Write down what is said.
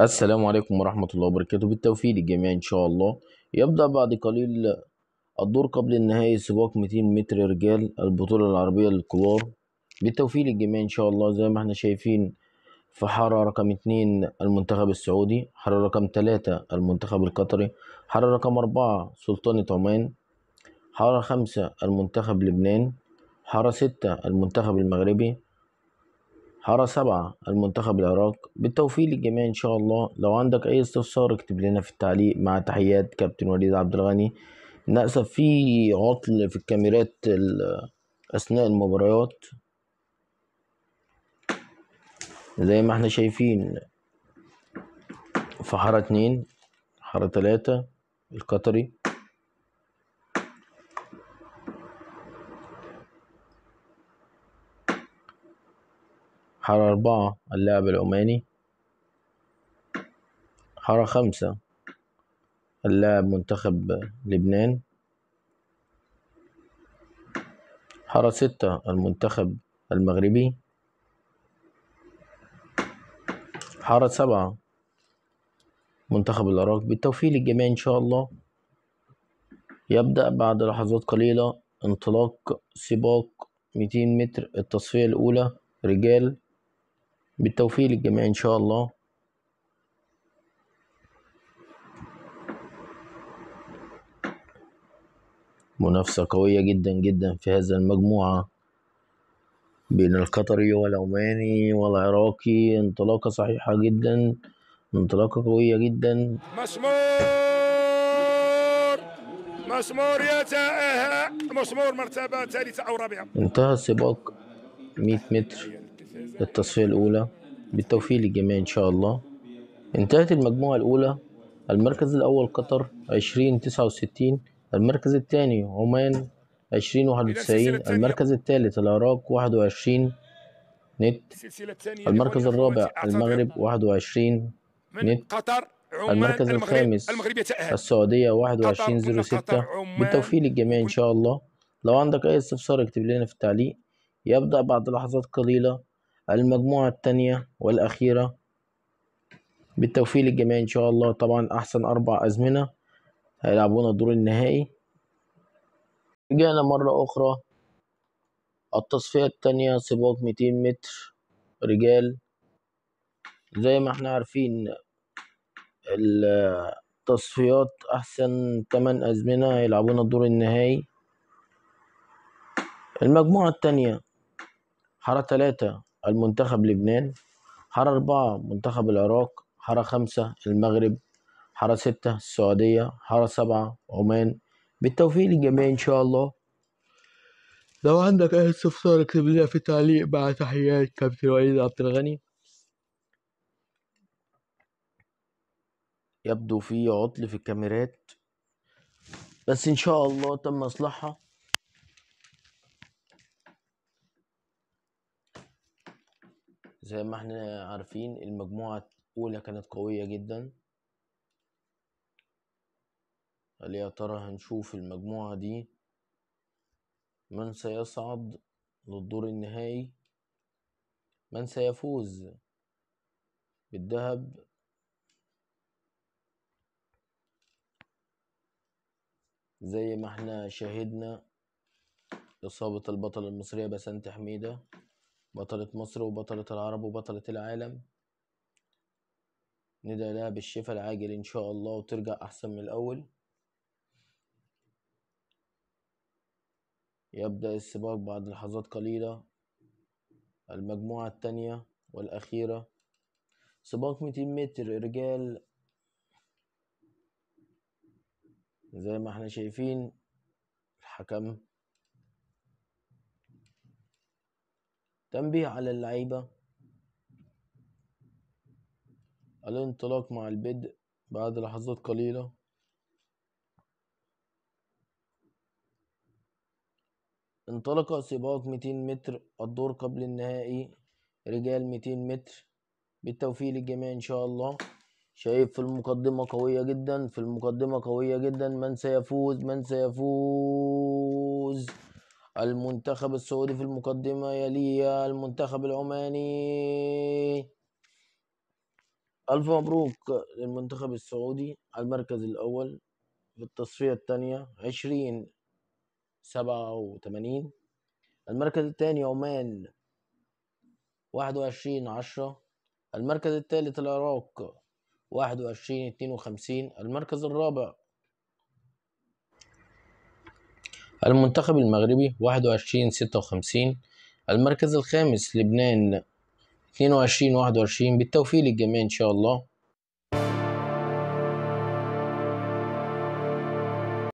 السلام عليكم ورحمة الله وبركاته بالتوفيق للجميع إن شاء الله يبدأ بعد قليل الدور قبل النهائي سباق 200 متر رجال البطولة العربية للكبار بالتوفيق للجميع إن شاء الله زي ما احنا شايفين في حارة رقم 2 المنتخب السعودي حارة رقم 3 المنتخب القطري حارة رقم 4 سلطنة عمان حارة 5 المنتخب لبنان حارة 6 المنتخب المغربي حارة سبعة المنتخب العراق بالتوفيق للجميع إن شاء الله لو عندك أي استفسار اكتب لنا في التعليق مع تحيات كابتن وليد عبد الغني نأسف في عطل في الكاميرات أثناء المباريات زي ما احنا شايفين في حارة اتنين حارة تلاتة القطري حارة أربعة اللاعب العماني حارة خمسة اللاعب منتخب لبنان حارة ستة المنتخب المغربي حارة سبعة منتخب العراق بالتوفيق للجميع إن شاء الله يبدأ بعد لحظات قليلة انطلاق سباق 200 متر التصفية الأولى رجال بالتوفيق للجميع إن شاء الله منافسة قوية جدا جدا في هذا المجموعة بين القطري والعماني والعراقي انطلاقة صحيحة جدا انطلاقة قوية جدا مسمور مسمور يا مسمور مرتبة ثالثة أو رابعة انتهى السباق 100 متر للتصفية الأولى بالتوفيق للجميع إن شاء الله انتهت المجموعة الأولى المركز الأول قطر عشرين تسعة وستين المركز الثاني عمان عشرين واحد وتسعين المركز الثالث العراق واحد وعشرين نت المركز الرابع المغرب واحد وعشرين نت قطر المركز الخامس السعودية واحد وعشرين زيرو ستة بالتوفيق للجميع إن شاء الله لو عندك أي استفسار اكتب لنا في التعليق يبدأ بعد لحظات قليلة المجموعة التانية والأخيرة بالتوفيق للجميع إن شاء الله طبعا أحسن أربع أزمنة هيلعبونا الدور النهائي رجعنا مرة أخرى التصفية التانية سباق ميتين متر رجال زي ما احنا عارفين التصفيات أحسن تمن أزمنة هيلعبونا الدور النهائي المجموعة التانية حارة تلاتة المنتخب لبنان حارة أربعة منتخب العراق حارة خمسة المغرب حارة ستة السعودية حارة سبعة عمان بالتوفيق للجميع إن شاء الله لو عندك أي استفسار اكتب لنا في التعليق مع تحيات كابتن وليد عبد الغني يبدو في عطل في الكاميرات بس إن شاء الله تم إصلاحها زي ما احنا عارفين المجموعة الأولى كانت قوية جدا هل يا ترى هنشوف المجموعة دي من سيصعد للدور النهائي من سيفوز بالذهب زي ما احنا شاهدنا إصابة البطلة المصرية بسنت حميدة بطلة مصر وبطلة العرب وبطلة العالم ندعي لها بالشفاء العاجل إن شاء الله وترجع أحسن من الأول يبدأ السباق بعد لحظات قليلة المجموعة التانية والأخيرة سباق ميتين متر رجال زي ما احنا شايفين الحكم تنبيه على اللعيبة الانطلاق مع البدء بعد لحظات قليلة انطلق سباق 200 متر الدور قبل النهائي رجال 200 متر بالتوفيق للجميع ان شاء الله شايف في المقدمة قوية جدا في المقدمة قوية جدا من سيفوز من سيفوز المنتخب السعودي في المقدمة يلي المنتخب العماني ألف مبروك للمنتخب السعودي على المركز الأول في التصفية الثانية عشرين سبعة وثمانين المركز الثاني عمان واحد وعشرين عشرة المركز الثالث العراق واحد وعشرين اتنين وخمسين المركز الرابع المنتخب المغربي واحد وعشرين ستة وخمسين المركز الخامس لبنان 22 وعشرين واحد وعشرين بالتوفيق للجميع إن شاء الله